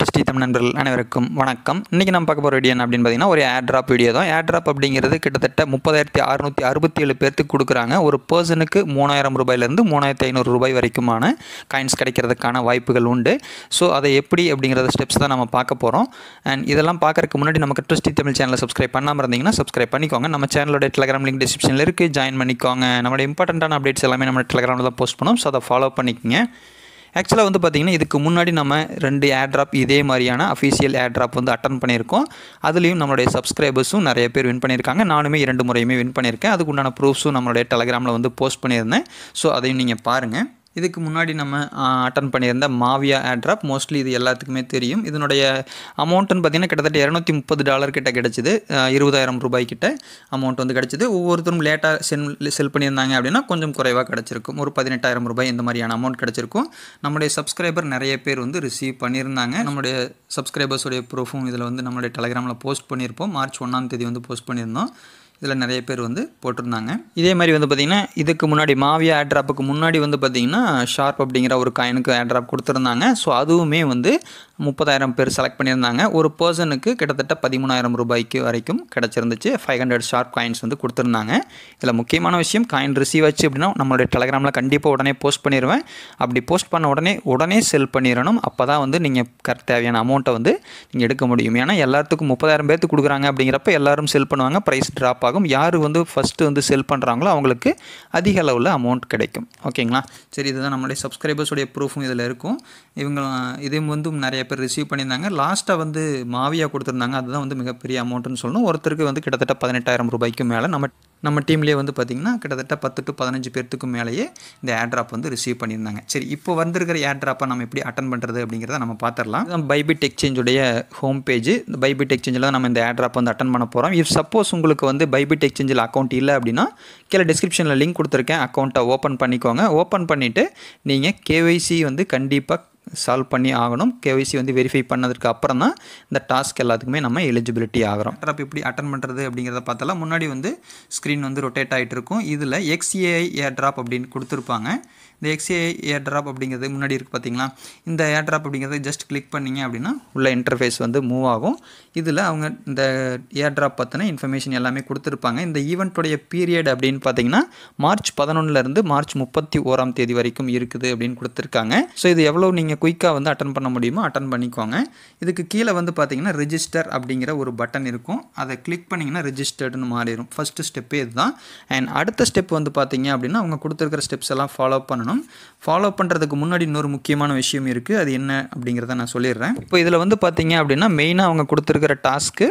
to Tamil நண்பர்கள் அனைவருக்கும் வணக்கம் இன்றைக்கி நம்ம பார்க்க போகிற வீடியோ என்ன அப்படின்னு பார்த்தீங்கன்னா ஒரு ஏட்ராப் வீடியோ தான் ஏர் ட்ராப் அப்படிங்கிறது கிட்டத்தட்ட முப்பதாயிரத்தி அறுநூற்றி அறுபத்தி ஏழு பேர்த்துக்கு கொடுக்குறாங்க ஒரு பர்சனுக்கு மூணாயிரம் ரூபாயிலேருந்து மூணாயிரத்தி ஐநூறு ரூபாய் வரைக்குமான காயின்ஸ் கிடைக்கிறதுக்கான வாய்ப்புகள் உண்டு ஸோ அதை எப்படி அப்படிங்கிறத ஸ்டெப்ஸ் தான் நம்ம பார்க்க போகிறோம் அண்ட் இதெல்லாம் பார்க்குறதுக்கு முன்னாடி நமக்கு ட்ரிஸ்டி தமிழ் சேனலை சப்ஸ்கிரைப் பண்ணாமல் இருந்தீங்கன்னா சப்ஸ்கிரைப் பண்ணிக்கோங்க நம்ம சேனலோட டெலிகிராம் லிங்க் டிஸ்கிரிப்ஷனில் இருக்குது ஜாயின் பண்ணிக்கோங்க நம்மளோட இம்பார்ட்டண்ட்டான அப்டேட்ஸ் எல்லாமே நம்ம டெலிகிராமில் தான் போஸ்ட் பண்ணோம் ஸோ அதை ஃபாலோ பண்ணிக்கோங்க ஆக்சுவலாக வந்து பார்த்திங்கன்னா இதுக்கு முன்னாடி நம்ம ரெண்டு ட்ராப் இதே மாதிரியான அஃபீஷியல் ட்ராப் வந்து அட்டன் பண்ணியிருக்கோம் அதுலேயும் நம்மளுடைய சப்ஸ்கிரைபர்ஸும் நிறைய பேர் வின் பண்ணியிருக்காங்க நானுமே இரண்டு முறையுமே வின் பண்ணியிருக்கேன் அதுக்குண்டான ப்ரூஃப்ஸும் நம்மளுடைய டெலகிராமில் வந்து போஸ்ட் பண்ணியிருந்தேன் ஸோ அதையும் நீங்கள் பாருங்கள் இதுக்கு முன்னாடி நம்ம அட்டன் பண்ணியிருந்த மாவியா ஆட்ராப் மோஸ்ட்லி இது எல்லாத்துக்குமே தெரியும் இதனுடைய அமௌண்ட்டுன்னு பார்த்திங்கன்னா கிட்டத்தட்ட இரநூத்தி முப்பது டாலர் கிட்ட கிடச்சிது இருபதாயிரம் ரூபாய்க்கிட்ட அமௌண்ட் வந்து கிடச்சிது ஒவ்வொருத்தரும் லேட்டாக சென் செல் பண்ணியிருந்தாங்க அப்படின்னா கொஞ்சம் குறைவாக கிடச்சிருக்கும் ஒரு பதினெட்டாயிரம் ரூபாய் இந்த மாதிரியான அமௌண்ட் கிடச்சிருக்கும் நம்மளுடைய சப்ஸ்கிரைபர் நிறைய பேர் வந்து ரிசீவ் பண்ணியிருந்தாங்க நம்மளுடைய சப்ஸ்கிரைபர்ஸுடைய ப்ரூஃபும் இதில் வந்து நம்மளுடைய டெலகிராமில் போஸ்ட் பண்ணியிருப்போம் மார்ச் ஒன்றாம் தேதி வந்து போஸ்ட் பண்ணியிருந்தோம் இதில் நிறைய பேர் வந்து போட்டிருந்தாங்க இதே மாதிரி வந்து பார்த்திங்கன்னா இதுக்கு முன்னாடி மாவியா ஏட்ராப்புக்கு முன்னாடி வந்து பார்த்திங்கன்னா ஷார்ப் அப்படிங்கிற ஒரு காயினுக்கு ஏட்ராப் கொடுத்துருந்தாங்க ஸோ அதுவுமே வந்து முப்பதாயிரம் பேர் செலக்ட் பண்ணியிருந்தாங்க ஒரு பர்சனுக்கு கிட்டத்தட்ட பதிமூணாயிரம் ரூபாய்க்கு வரைக்கும் கிடச்சிருந்துச்சு ஃபைவ் ஹண்ட்ரட் ஷார்ப் காயின்ஸ் வந்து கொடுத்துருந்தாங்க இதில் முக்கியமான விஷயம் காயின் ரிசீவ் ஆச்சு அப்படின்னா நம்மளுடைய டெலகிராமில் கண்டிப்பாக உடனே போஸ்ட் பண்ணிடுவேன் அப்படி போஸ்ட் பண்ண உடனே உடனே செல் பண்ணிடணும் அப்போ தான் வந்து நீங்கள் கரெக்ட் தேவையான அமௌண்ட்டை வந்து நீங்கள் எடுக்க முடியும் ஏன்னா எல்லாத்துக்கும் முப்பதாயிரம் பேர்த்து கொடுக்குறாங்க அப்படிங்கிறப்ப எல்லாரும் செல் பண்ணுவாங்க ப்ரைஸ் ட்ராப் லாபமாகும் யார் வந்து ஃபஸ்ட்டு வந்து செல் பண்ணுறாங்களோ அவங்களுக்கு அதிக அளவில் அமௌண்ட் கிடைக்கும் ஓகேங்களா சரி இதுதான் நம்மளுடைய சப்ஸ்கிரைபர்ஸுடைய ப்ரூஃபும் இதில் இருக்கும் இவங்க இதையும் வந்து நிறைய பேர் ரிசீவ் பண்ணியிருந்தாங்க லாஸ்ட்டாக வந்து மாவியாக கொடுத்துருந்தாங்க அதுதான் வந்து மிகப்பெரிய அமௌண்ட்டுன்னு சொல்லணும் ஒருத்தருக்கு வந்து கிட்டத்தட்ட பதினெட்டாயிரம் ரூபாய்க்கு மேலே நம்ம நம்ம டீம்லேயே வந்து பார்த்திங்கன்னா கிட்டத்தட்ட பத்து டு பதினஞ்சு பேர்த்துக்கு மேலேயே இந்த ஏர்ட்ராப் வந்து ரிசீவ் பண்ணியிருந்தாங்க சரி இப்போ வந்திருக்கிற ஏர்ட்ராப்பை நம்ம எப்படி அட்டன் பண்ணுறது அப்படிங்கிறத நம்ம பார்த்துடலாம் பைபிட் எக்ஸ்சேஞ்சுடைய ஹோம் பேஜ் இந்த பைபிட் எக்ஸ்சேஞ்சில் தான் நம்ம இந்த ஏர்ட்ராப் வந்து அட்டன் பண்ண போகிறோம் இஃப் சப்போஸ் உங்களுக்கு வந்து பைபிட் எக்ஸ்சேஞ்சில் அக்கௌண்ட் இல்லை அப்படின்னா கீழே டிஸ்கிரிப்ஷனில் லிங்க் கொடுத்துருக்கேன் அக்கௌண்ட்டை ஓப்பன் பண்ணிக்கோங்க ஓப்பன் பண்ணிவிட்டு நீங்கள் கேஒய்சி வந்து கண்டிப்பாக சால்வ் பண்ணி ஆகணும் கேஒய்சி வந்து வெரிஃபை பண்ணதுக்கு அப்புறம் தான் இந்த டாஸ்க் எல்லாத்துக்குமே நம்ம எலிஜிபிலிட்டி ஆகிறோம் அப்போ எப்படி அட்டன் பண்ணுறது அப்படிங்கிறத பார்த்தாலும் முன்னாடி வந்து ஸ்க்ரீன் வந்து ரொட்டேட் ஆகிட்டு இருக்கும் இதில் எக்ஸ்ஏஐ ஏர் ட்ராப் அப்படின்னு கொடுத்துருப்பாங்க இந்த எக்ஸ்ஏஐ ஏர் ட்ராப் அப்படிங்கிறது முன்னாடி இருக்குது பார்த்தீங்களா இந்த ஏர் ட்ராப் அப்படிங்கிறது ஜஸ்ட் கிளிக் பண்ணிங்க அப்படின்னா உள்ள இன்டர்ஃபேஸ் வந்து மூவ் ஆகும் இதில் அவங்க இந்த ஏர் ட்ராப் பார்த்தினா இன்ஃபர்மேஷன் எல்லாமே கொடுத்துருப்பாங்க இந்த ஈவெண்ட்டுடைய பீரியட் அப்படின்னு பார்த்தீங்கன்னா மார்ச் பதினொன்றுலேருந்து மார்ச் முப்பத்தி ஓராம் தேதி வரைக்கும் இருக்குது அப்படின்னு கொடுத்துருக்காங்க ஸோ இது எவ்வளோ நீங்கள் குயிக்காக வந்து அட்டன் பண்ண முடியுமோ அட்டன் பண்ணிக்கோங்க இதுக்கு கீழே வந்து பார்த்தீங்கன்னா ரிஜிஸ்டர் அப்படிங்கிற ஒரு பட்டன் இருக்கும் அதை கிளிக் பண்ணிங்கன்னா ரிஜிஸ்டர்டுன்னு மாறிடும் ஃபஸ்ட்டு ஸ்டெப்பே இதுதான் அண்ட் அடுத்த ஸ்டெப் வந்து பார்த்தீங்க அப்படின்னா அவங்க கொடுத்துருக்கிற ஸ்டெப்ஸ் எல்லாம் ஃபாலோ பண்ணணும் ஃபாலோ பண்ணுறதுக்கு முன்னாடி இன்னொரு முக்கியமான விஷயம் இருக்குது அது என்ன அப்படிங்கிறத நான் சொல்லிடுறேன் இப்போ இதில் வந்து பார்த்தீங்க அப்படின்னா மெயினாக அவங்க கொடுத்துருக்கிற டாஸ்க்கு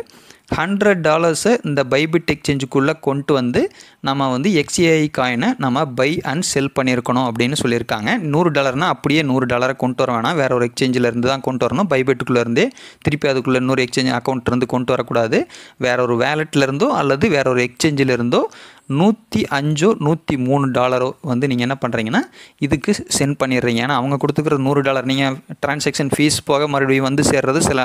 ஹண்ட்ரட் டாலர்ஸை இந்த பைபிட் எக்ஸ்சேஞ்சுக்குள்ளே கொண்டு வந்து நம்ம வந்து எக்ஸிஐ காயினை நம்ம பை அண்ட் செல் பண்ணியிருக்கணும் அப்படின்னு சொல்லியிருக்காங்க நூறு டாலர்னால் அப்படியே நூறு டாலரை கொண்டு வர வேணாம் வேறு ஒரு எக்ஸ்சேஞ்சிலேருந்து தான் கொண்டு வரணும் பைபிட்டுக்குள்ளேருந்தே திருப்பி அதுக்குள்ளே இன்னொரு எக்ஸ்சேஞ்ச் அக்கௌண்ட்லேருந்து கொண்டு வரக்கூடாது வேற ஒரு வேலெட்லேருந்தோ அல்லது வேற ஒரு எக்ஸ்சேஞ்சிலிருந்தோ நூற்றி அஞ்சோ நூற்றி மூணு டாலரோ வந்து நீங்கள் என்ன பண்ணுறீங்கன்னா இதுக்கு சென்ட் பண்ணிடுறீங்க ஏன்னா அவங்க கொடுத்துக்கிற நூறு டாலர் நீங்கள் டிரான்சாக்ஷன் ஃபீஸ் போக மறுபடியும் வந்து சேர்றது சில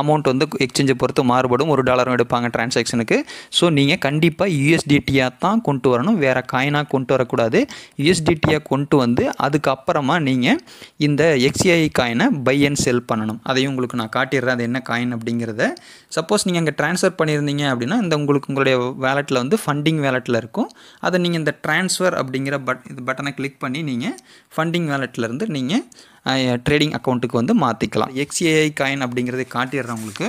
அமௌண்ட் வந்து எக்ஸ்சேஞ்சை பொறுத்து மாறுபடும் ஒரு டாலரும் எடுப்பாங்க டிரான்சாக்ஷனுக்கு ஸோ நீங்கள் கண்டிப்பாக யூஎஸ்டிடியாக தான் கொண்டு வரணும் வேறு காயினாக கொண்டு வரக்கூடாது யூஎஸ்டிடியாக கொண்டு வந்து அதுக்கப்புறமா நீங்கள் இந்த எக்ஸிஐ காயினை பை அண்ட் செல் பண்ணணும் அதையும் உங்களுக்கு நான் காட்டிடுறேன் அது என்ன காயின் அப்படிங்கிறத சப்போஸ் நீங்கள் அங்கே ட்ரான்ஸ்ஃபர் பண்ணியிருந்தீங்க அப்படின்னா இந்த உங்களுக்கு உங்களுடைய வேலெட்டில் வந்து ஃபண்டிங் வேலெட்டில் இருக்கும் இருக்கும் அதை நீங்கள் இந்த ட்ரான்ஸ்ஃபர் அப்படிங்கிற பட் இது பட்டனை கிளிக் பண்ணி நீங்கள் ஃபண்டிங் வேலெட்லேருந்து நீங்கள் ட்ரேடிங் அக்கௌண்ட்டுக்கு வந்து மாற்றிக்கலாம் எக்ஸ்ஏஐ காயின் அப்படிங்கிறத காட்டிடுறேன் உங்களுக்கு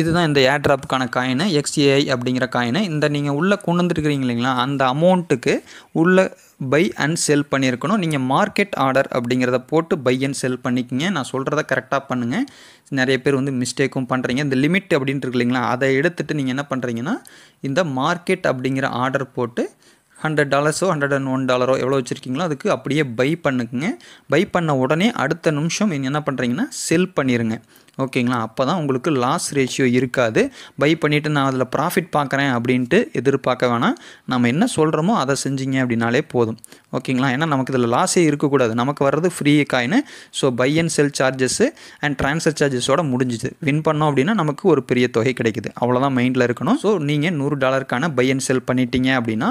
இதுதான் இந்த ஏர்ட்ராப்புக்கான காயினு எக்ஸ்ஏஐ அப்படிங்கிற காயினு இந்த நீங்கள் உள்ளே கொண்டு வந்துருக்கிறீங்க இல்லைங்களா அந்த அமௌண்ட்டுக்கு உள்ளே பை அண்ட் செல் பண்ணியிருக்கணும் நீங்கள் மார்க்கெட் ஆர்டர் அப்படிங்கிறத போட்டு பை அண்ட் செல் பண்ணிக்கிங்க நான் சொல்கிறத கரெக்டாக பண்ணுங்கள் நிறைய பேர் வந்து மிஸ்டேக்கும் பண்ணுறீங்க இந்த லிமிட் அப்படின்ட்டு இருக்கு இல்லைங்களா அதை எடுத்துகிட்டு நீங்கள் என்ன பண்ணுறீங்கன்னா இந்த மார்க்கெட் அப்படிங்கிற ஆர்டர் போட்டு ஹண்ட்ரட் டாலர்ஸோ ஹண்ட்ரட் அண்ட் ஒன் டாலரோ எவ்வளோ வச்சுருக்கீங்களோ அதுக்கு அப்படியே பை பண்ணுங்க பை பண்ண உடனே அடுத்த நிமிஷம் நீங்கள் என்ன பண்ணுறீங்கன்னா செல் பண்ணிடுங்க ஓகேங்களா அப்போ தான் உங்களுக்கு லாஸ் ரேஷியோ இருக்காது பை பண்ணிவிட்டு நான் அதில் ப்ராஃபிட் பார்க்குறேன் அப்படின்ட்டு எதிர்பார்க்க வேணாம் நம்ம என்ன சொல்கிறோமோ அதை செஞ்சீங்க அப்படின்னாலே போதும் ஓகேங்களா ஏன்னா நமக்கு இதில் லாஸே இருக்கக்கூடாது நமக்கு வர்றது free coin so buy and sell charges and transfer சார்ஜஸோட முடிஞ்சுது வின் பண்ணோம் அப்படின்னா நமக்கு ஒரு பெரிய தொகை கிடைக்குது அவ்வளோதான் மைண்டில் இருக்கணும் ஸோ நீங்கள் நூறு டாலருக்கான பை அண்ட் செல் பண்ணிட்டீங்க அப்படின்னா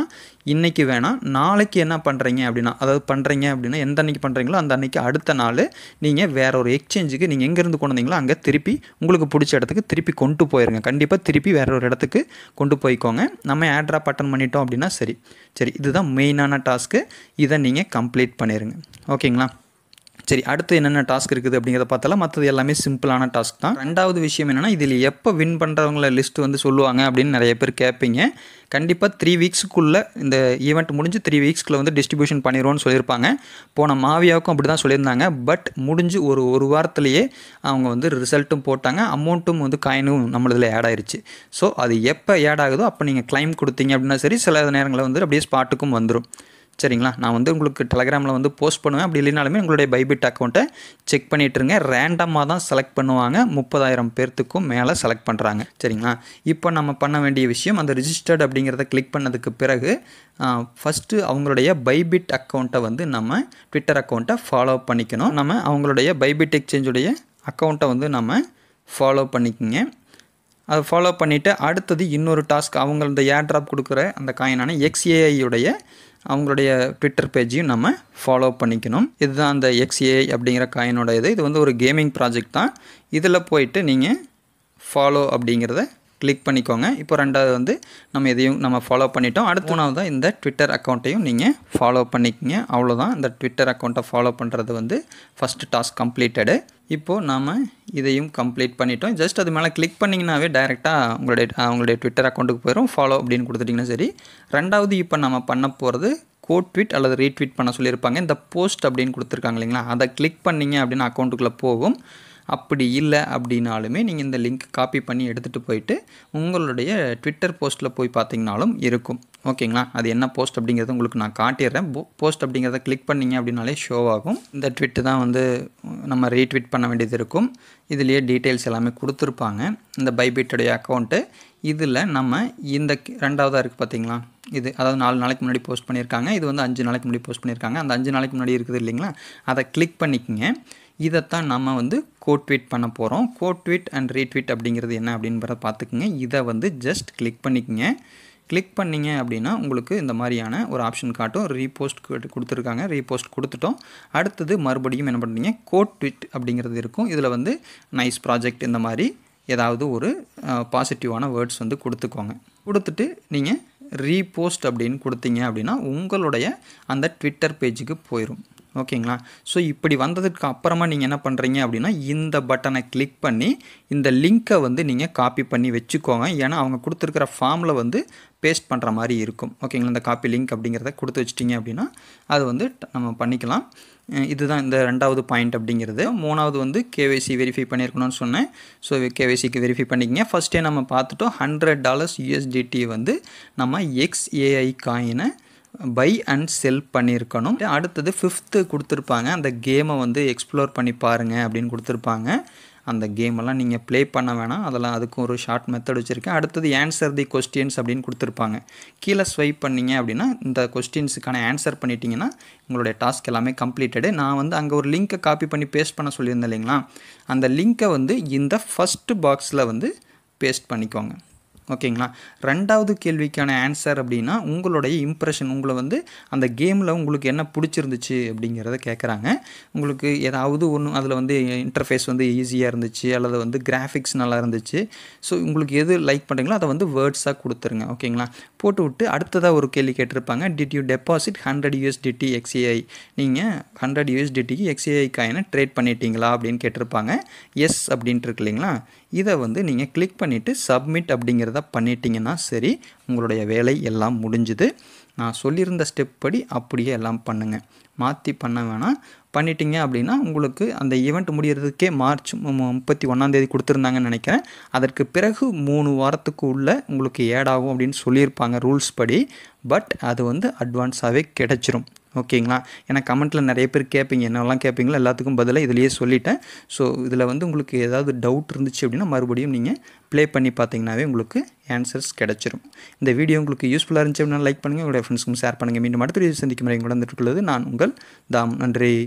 இன்றைக்கி வேணாம் நாளைக்கு என்ன பண்ணுறீங்க அப்படின்னா அதாவது பண்ணுறீங்க அப்படின்னா எந்த அன்றைக்கி பண்ணுறீங்களோ அந்த அன்றைக்கி அடுத்த நாள் நீங்கள் வேற ஒரு எக்ஸ்சேஞ்சுக்கு நீங்கள் எங்கேருந்து கொண்டு வந்தீங்களோ அங்கே திருப்பி உங்களுக்கு பிடிச்ச இடத்துக்கு திருப்பி கொண்டு போயிருங்க கண்டிப்பாக திருப்பி வேற ஒரு இடத்துக்கு கொண்டு போய்க்கோங்க நம்ம ஏட்ராப் அட்டன் பண்ணிட்டோம் அப்படின்னா சரி சரி இதுதான் மெயினான டாஸ்க்கு இதை நீங்கள் கம்ப்ளீட் பண்ணிடுங்க ஓகேங்களா சரி அடுத்து என்னென்ன டாஸ்க் இருக்குது அப்படிங்கிறத பார்த்தாலும் மற்றது எல்லாமே சிம்பிளான டாஸ்க் தான் ரெண்டாவது விஷயம் என்னென்னா இதில் எப்போ வின் பண்ணுறவங்கள லிஸ்ட் வந்து சொல்லுவாங்க அப்படின்னு நிறைய பேர் கேட்பீங்க கண்டிப்பாக த்ரீ வீக்ஸுக்குள்ளே இந்த ஈவெண்ட் முடிஞ்சு த்ரீ வீக்ஸ்க்குள்ளே வந்து டிஸ்ட்ரிபியூஷன் பண்ணிடுவோம்னு சொல்லியிருப்பாங்க போன மாவியாவுக்கும் அப்படி தான் சொல்லியிருந்தாங்க பட் முடிஞ்சு ஒரு ஒரு வாரத்துலேயே அவங்க வந்து ரிசல்ட்டும் போட்டாங்க அமௌண்ட்டும் வந்து காயினும் நம்மளதில் ஆட் ஆயிடுச்சு ஸோ அது எப்போ ஆட் ஆகுதோ அப்போ நீங்கள் கிளைம் கொடுத்தீங்க அப்படின்னா சரி சில நேரங்களில் வந்து அப்படியே ஸ்பாட்டுக்கும் வந்துடும் சரிங்களா நான் வந்து உங்களுக்கு டெலகிராமில் வந்து போஸ்ட் பண்ணுவேன் அப்படி இல்லைனாலுமே உங்களுடைய பைபிட் அக்கௌண்ட்டை செக் பண்ணிட்டுருங்க ரேண்டமாக தான் செலக்ட் பண்ணுவாங்க முப்பதாயிரம் பேர்த்துக்கும் மேலே செலக்ட் பண்ணுறாங்க சரிங்களா இப்போ நம்ம பண்ண வேண்டிய விஷயம் அந்த ரிஜிஸ்டர்ட் அப்படிங்கிறத கிளிக் பண்ணதுக்கு பிறகு ஃபஸ்ட்டு அவங்களுடைய பைபிட் அக்கௌண்ட்டை வந்து நம்ம ட்விட்டர் அக்கௌண்ட்டை ஃபாலோ பண்ணிக்கணும் நம்ம அவங்களுடைய பைபிட் எக்ஸ்சேஞ்சுடைய அக்கௌண்ட்டை வந்து நம்ம ஃபாலோ பண்ணிக்கோங்க அதை ஃபாலோ பண்ணிவிட்டு அடுத்தது இன்னொரு டாஸ்க் அவங்க இந்த ஏர் ட்ராப் கொடுக்குற அந்த காயினான எக்ஸ்ஏஐயுடைய அவங்களுடைய ட்விட்டர் பேஜையும் நம்ம ஃபாலோ பண்ணிக்கணும் இதுதான் அந்த எக்ஸ்ஏ அப்படிங்கிற காயினோட இது இது வந்து ஒரு கேமிங் ப்ராஜெக்ட் தான் இதில் போயிட்டு நீங்கள் ஃபாலோ அப்படிங்கிறத கிளிக் பண்ணிக்கோங்க இப்போ ரெண்டாவது வந்து நம்ம இதையும் நம்ம ஃபாலோ பண்ணிட்டோம் அடுத்த மூணாவது தான் இந்த ட்விட்டர் அக்கௌண்ட்டையும் நீங்கள் ஃபாலோ பண்ணிக்கங்க அவ்வளோதான் இந்த ட்விட்டர் அக்கௌண்ட்டை ஃபாலோ பண்ணுறது வந்து ஃபஸ்ட்டு டாஸ்க் கம்ப்ளீட்டடு இப்போது நாம் இதையும் கம்ப்ளீட் பண்ணிட்டோம் ஜஸ்ட் அது மேலே கிளிக் பண்ணிங்கனாவே டைரெக்டாக உங்களுடைய அவங்களுடைய ட்விட்டர் அக்கௌண்ட்டுக்கு போயிடும் ஃபாலோ அப்படின்னு கொடுத்துட்டிங்கன்னா சரி ரெண்டாவது இப்போ நம்ம பண்ண போகிறது கோட் ட்வீட் அல்லது ரீட்வீட் பண்ண சொல்லியிருப்பாங்க இந்த போஸ்ட் அப்படின்னு கொடுத்துருக்காங்க இல்லைங்களா அதை கிளிக் பண்ணிங்க அப்படின்னு அக்கௌண்ட்டுக்குள்ளே போகும் அப்படி இல்லை அப்படின்னாலுமே நீங்கள் இந்த லிங்க் காப்பி பண்ணி எடுத்துகிட்டு போயிட்டு உங்களுடைய ட்விட்டர் போஸ்ட்டில் போய் பார்த்தீங்கனாலும் இருக்கும் ஓகேங்களா அது என்ன போஸ்ட் அப்படிங்கிறத உங்களுக்கு நான் காட்டிடுறேன் போஸ்ட் அப்படிங்கிறத கிளிக் பண்ணிங்க அப்படின்னாலே ஷோவாகும் இந்த ட்விட்டு தான் வந்து நம்ம ரீட்வீட் பண்ண வேண்டியது இருக்கும் இதுலேயே டீட்டெயில்ஸ் எல்லாமே கொடுத்துருப்பாங்க இந்த பைபீட்டுடைய அக்கௌண்ட்டு இதில் நம்ம இந்த ரெண்டாவதாக இருக்குது பார்த்தீங்களா இது அதாவது நாலு நாளைக்கு முன்னாடி போஸ்ட் பண்ணியிருக்காங்க இது வந்து அஞ்சு நாளைக்கு முன்னாடி போஸ்ட் பண்ணியிருக்காங்க அந்த அஞ்சு நாளைக்கு முன்னாடி இருக்குது இல்லைங்களா அதை கிளிக் பண்ணிக்கோங்க இதைத்தான் நம்ம வந்து கோட்வீட் பண்ண போகிறோம் கோட்வீட் அண்ட் ரீட்வீட் அப்படிங்கிறது என்ன அப்படின்றத பார்த்துக்குங்க இதை வந்து ஜஸ்ட் கிளிக் பண்ணிக்கோங்க கிளிக் பண்ணிங்க அப்படின்னா உங்களுக்கு இந்த மாதிரியான ஒரு ஆப்ஷன் காட்டும் ரீபோஸ்ட் கொடுத்துருக்காங்க ரீபோஸ்ட் கொடுத்துட்டோம் அடுத்தது மறுபடியும் என்ன பண்ணுறீங்க கோட் ட்விட் அப்படிங்கிறது இருக்கும் இதில் வந்து நைஸ் ப்ராஜெக்ட் இந்த மாதிரி ஏதாவது ஒரு பாசிட்டிவான வேர்ட்ஸ் வந்து கொடுத்துக்கோங்க கொடுத்துட்டு நீங்கள் ரீபோஸ்ட் அப்படின்னு கொடுத்தீங்க அப்படின்னா உங்களுடைய அந்த ட்விட்டர் பேஜுக்கு போயிடும் ஓகேங்களா ஸோ இப்படி வந்ததுக்கு அப்புறமா நீங்கள் என்ன பண்ணுறீங்க அப்படின்னா இந்த பட்டனை கிளிக் பண்ணி இந்த லிங்க்கை வந்து நீங்கள் காப்பி பண்ணி வச்சுக்கோங்க ஏன்னா அவங்க கொடுத்துருக்கிற ஃபார்மில் வந்து பேஸ்ட் பண்ணுற மாதிரி இருக்கும் ஓகேங்களா இந்த காப்பி லிங்க் அப்படிங்கிறத கொடுத்து வச்சிட்டிங்க அப்படின்னா அது வந்து நம்ம பண்ணிக்கலாம் இதுதான் இந்த ரெண்டாவது பாயிண்ட் அப்படிங்கிறது மூணாவது வந்து கேவைசி வெரிஃபை பண்ணியிருக்கணும்னு சொன்னேன் ஸோ கேவைசிக்கு வெரிஃபை பண்ணிக்கங்க ஃபஸ்ட்டே நம்ம பார்த்துட்டோம் ஹண்ட்ரட் டாலர்ஸ் யூஎஸ்டிடி வந்து நம்ம எக்ஸ்ஏஐ காயினை பை அண்ட் செல் பண்ணியிருக்கணும் அடுத்தது ஃபிஃப்த்து கொடுத்துருப்பாங்க அந்த கேமை வந்து எக்ஸ்ப்ளோர் பண்ணி பாருங்கள் அப்படின்னு கொடுத்துருப்பாங்க அந்த கேமெல்லாம் நீங்கள் ப்ளே பண்ண வேணாம் அதெல்லாம் அதுக்கும் ஒரு ஷார்ட் மெத்தட் வச்சுருக்கேன் அடுத்தது ஆன்சர் தி கொஸ்டின்ஸ் அப்படின்னு கொடுத்துருப்பாங்க கீழே ஸ்வைப் பண்ணிங்க அப்படின்னா இந்த கொஸ்டின்ஸுக்கான ஆன்சர் பண்ணிட்டீங்கன்னா உங்களுடைய டாஸ்க் எல்லாமே கம்ப்ளீட்டடு நான் வந்து அங்கே ஒரு லிங்க்கை காப்பி பண்ணி பேஸ்ட் பண்ண சொல்லியிருந்தேன் இல்லைங்களா அந்த லிங்க்கை வந்து இந்த ஃபஸ்ட்டு பாக்ஸில் வந்து பேஸ்ட் பண்ணிக்கோங்க ஓகேங்களா ரெண்டாவது கேள்விக்கான ஆன்சர் அப்படின்னா உங்களுடைய இம்ப்ரெஷன் உங்களை வந்து அந்த கேமில் உங்களுக்கு என்ன பிடிச்சிருந்துச்சு அப்படிங்கிறத கேட்குறாங்க உங்களுக்கு ஏதாவது ஒன்று அதில் வந்து இன்டர்ஃபேஸ் வந்து ஈஸியாக இருந்துச்சு அல்லது வந்து கிராஃபிக்ஸ் நல்லா இருந்துச்சு ஸோ உங்களுக்கு எது லைக் பண்ணுறீங்களோ அதை வந்து வேர்ட்ஸாக கொடுத்துருங்க ஓகேங்களா போட்டு விட்டு அடுத்ததாக ஒரு கேள்வி கேட்டிருப்பாங்க did you deposit hundred USDT XAI நீங்கள் ஹண்ட்ரட் யூஎஸ்டிடிக்கு எக்ஸ்ஏஐ காயினை ட்ரேட் பண்ணிட்டீங்களா அப்படின்னு கேட்டிருப்பாங்க எஸ் அப்படின்ட்டு இருக்கு இல்லைங்களா இதை வந்து நீங்கள் கிளிக் பண்ணிவிட்டு சப்மிட் அப்படிங்கிறத பண்ணிட்டீங்கன்னா சரி உங்களுடைய வேலை எல்லாம் முடிஞ்சுது நான் சொல்லியிருந்த ஸ்டெப் படி அப்படியே எல்லாம் பண்ணுங்கள் மாற்றி பண்ண வேணாம் பண்ணிட்டீங்க அப்படின்னா உங்களுக்கு அந்த ஈவெண்ட் முடிகிறதுக்கே மார்ச் முப்பத்தி ஒன்றாந்தேதி கொடுத்துருந்தாங்கன்னு நினைக்கிறேன் அதற்கு பிறகு மூணு வாரத்துக்கு உள்ள உங்களுக்கு ஏட் ஆகும் அப்படின்னு சொல்லியிருப்பாங்க ரூல்ஸ் படி பட் அது வந்து அட்வான்ஸாகவே கிடச்சிரும் ஓகேங்களா ஏன்னா கமெண்ட்டில் நிறைய பேர் கேட்பீங்க என்னெல்லாம் கேட்பீங்களோ எல்லாத்துக்கும் பதிலாக இதிலேயே சொல்லிட்டேன் ஸோ இதில் வந்து உங்களுக்கு ஏதாவது டவுட் இருந்துச்சு அப்படின்னா மறுபடியும் நீங்கள் ப்ளே பண்ணி பார்த்தீங்கன்னாவே உங்களுக்கு ஆன்சர்ஸ் கிடச்சிரும் இந்த வீடியோ உங்களுக்கு யூஸ்ஃபுல்லாக இருந்துச்சு அப்படின்னா லைக் பண்ணுங்கள் உங்களுடைய ஃப்ரெண்ட்ஸ்க்கும் ஷேர் பண்ணுங்கள் மீண்டும் அடுத்த வீடியோ சந்திக்கும் வரை வந்துட்டுள்ளது நான் உங்கள் தாம் நன்றி